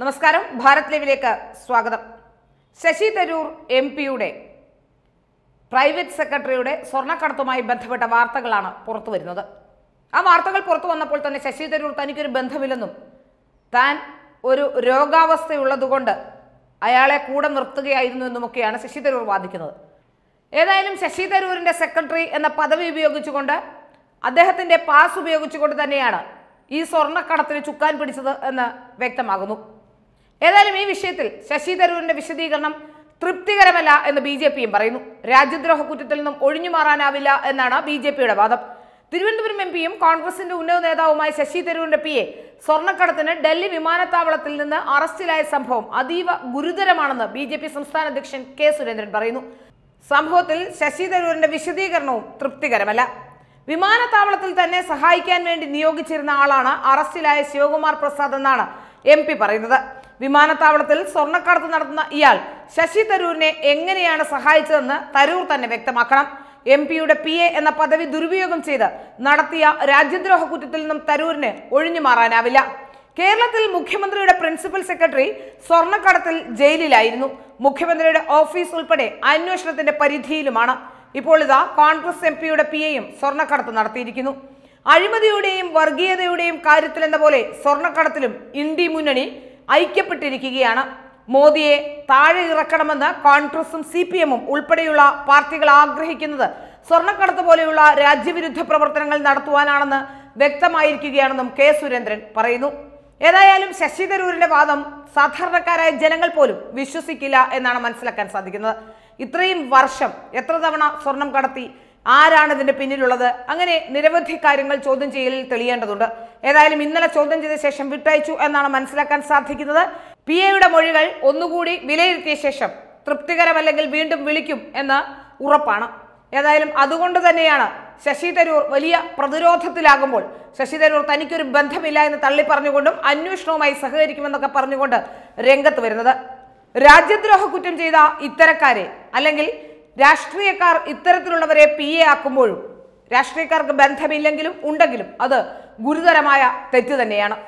നമസ്കാരം ഭാരത് ലൈവിലേക്ക് സ്വാഗതം ശശി തരൂർ എം പിയുടെ പ്രൈവറ്റ് സെക്രട്ടറിയുടെ സ്വർണ്ണക്കടത്തുമായി ബന്ധപ്പെട്ട വാർത്തകളാണ് പുറത്തു വരുന്നത് ആ വാർത്തകൾ പുറത്തു വന്നപ്പോൾ തന്നെ ശശി തരൂർ തനിക്കൊരു ബന്ധമില്ലെന്നും താൻ ഒരു രോഗാവസ്ഥയുള്ളതുകൊണ്ട് അയാളെ കൂടെ നിർത്തുകയായിരുന്നു എന്നുമൊക്കെയാണ് ശശി തരൂർ വാദിക്കുന്നത് ഏതായാലും ശശി തരൂരിൻ്റെ സെക്രട്ടറി എന്ന പദവി ഉപയോഗിച്ചുകൊണ്ട് അദ്ദേഹത്തിൻ്റെ പാസ് ഉപയോഗിച്ചുകൊണ്ട് തന്നെയാണ് ഈ സ്വർണ്ണക്കടത്തിന് ചുക്കാൻ പിടിച്ചത് എന്ന് വ്യക്തമാകുന്നു ഏതായാലും ഈ വിഷയത്തിൽ ശശി തരൂരിന്റെ വിശദീകരണം തൃപ്തികരമല്ല എന്ന് ബി ജെ പിയും പറയുന്നു രാജ്യദ്രോഹ കുറ്റത്തിൽ നിന്നും ഒഴിഞ്ഞു മാറാനാവില്ല എന്നാണ് ബി ജെ പിയുടെ വാദം തിരുവനന്തപുരം എം പിയും കോൺഗ്രസിന്റെ ഉന്നത നേതാവുമായ ശശി തരൂരിന്റെ പി എ സ്വർണ്ണക്കടത്തിന് ഡൽഹി വിമാനത്താവളത്തിൽ നിന്ന് അറസ്റ്റിലായ സംഭവം അതീവ ഗുരുതരമാണെന്ന് ബി ജെ പി സംസ്ഥാന അധ്യക്ഷൻ കെ സുരേന്ദ്രൻ പറയുന്നു സംഭവത്തിൽ ശശി തരൂരിന്റെ വിശദീകരണവും തൃപ്തികരമല്ല വിമാനത്താവളത്തിൽ തന്നെ സഹായിക്കാൻ വേണ്ടി നിയോഗിച്ചിരുന്ന ആളാണ് അറസ്റ്റിലായ ശിവകുമാർ പ്രസാദ് എന്നാണ് എം പറയുന്നത് വിമാനത്താവളത്തിൽ സ്വർണ്ണക്കടത്ത് നടത്തുന്ന ഇയാൾ ശശി തരൂരിനെ എങ്ങനെയാണ് സഹായിച്ചതെന്ന് തരൂർ തന്നെ വ്യക്തമാക്കണം എം പിയുടെ പി എ എന്ന പദവി ദുരുപയോഗം ചെയ്ത് നടത്തിയ രാജ്യദ്രോഹ കുറ്റത്തിൽ നിന്നും തരൂരിന് ഒഴിഞ്ഞു മാറാനാവില്ല കേരളത്തിൽ മുഖ്യമന്ത്രിയുടെ പ്രിൻസിപ്പൽ സെക്രട്ടറി സ്വർണ്ണക്കടത്തിൽ ജയിലിലായിരുന്നു മുഖ്യമന്ത്രിയുടെ ഓഫീസ് ഉൾപ്പെടെ അന്വേഷണത്തിന്റെ പരിധിയിലുമാണ് ഇപ്പോൾ ഇതാ കോൺഗ്രസ് എം പിയുടെ പി എയും സ്വർണ്ണക്കടത്ത് നടത്തിയിരിക്കുന്നു അഴിമതിയുടെയും വർഗീയതയുടെയും കാര്യത്തിലെന്ന പോലെ സ്വർണ്ണക്കടത്തിലും ഇന്ത്യ മുന്നണി ഐക്യപ്പെട്ടിരിക്കുകയാണ് മോദിയെ താഴെ ഇറക്കണമെന്ന് കോൺഗ്രസും സി പി എമ്മും ഉൾപ്പെടെയുള്ള പാർട്ടികൾ ആഗ്രഹിക്കുന്നത് സ്വർണ്ണക്കടത്ത് പോലെയുള്ള രാജ്യവിരുദ്ധ പ്രവർത്തനങ്ങൾ നടത്തുവാനാണെന്ന് വ്യക്തമായിരിക്കുകയാണെന്നും കെ സുരേന്ദ്രൻ പറയുന്നു ഏതായാലും ശശി തരൂരിന്റെ വാദം സാധാരണക്കാരായ ജനങ്ങൾ പോലും വിശ്വസിക്കില്ല എന്നാണ് മനസ്സിലാക്കാൻ സാധിക്കുന്നത് ഇത്രയും വർഷം എത്ര തവണ സ്വർണം കടത്തി ആരാണ് ഇതിന്റെ പിന്നിലുള്ളത് അങ്ങനെ നിരവധി കാര്യങ്ങൾ ചോദ്യം ചെയ്യലിൽ തെളിയേണ്ടതുണ്ട് ഏതായാലും ഇന്നലെ ചോദ്യം ചെയ്ത ശേഷം വിട്ടയച്ചു എന്നാണ് മനസ്സിലാക്കാൻ സാധിക്കുന്നത് പി എയുടെ മൊഴികൾ ഒന്നുകൂടി വിലയിരുത്തിയ ശേഷം തൃപ്തികരമല്ലെങ്കിൽ വീണ്ടും വിളിക്കും എന്ന് ഉറപ്പാണ് ഏതായാലും അതുകൊണ്ട് തന്നെയാണ് ശശി തരൂർ വലിയ പ്രതിരോധത്തിലാകുമ്പോൾ ശശി തരൂർ തനിക്കൊരു ബന്ധമില്ല എന്ന് തള്ളി പറഞ്ഞുകൊണ്ടും അന്വേഷണവുമായി സഹകരിക്കുമെന്നൊക്കെ പറഞ്ഞുകൊണ്ട് രംഗത്ത് വരുന്നത് രാജ്യദ്രോഹ കുറ്റം ചെയ്ത ഇത്തരക്കാരെ അല്ലെങ്കിൽ രാഷ്ട്രീയക്കാർ ഇത്തരത്തിലുള്ളവരെ പി എ ആക്കുമ്പോഴും രാഷ്ട്രീയക്കാർക്ക് ബന്ധമില്ലെങ്കിലും ഉണ്ടെങ്കിലും അത് ഗുരുതരമായ തെറ്റ് തന്നെയാണ്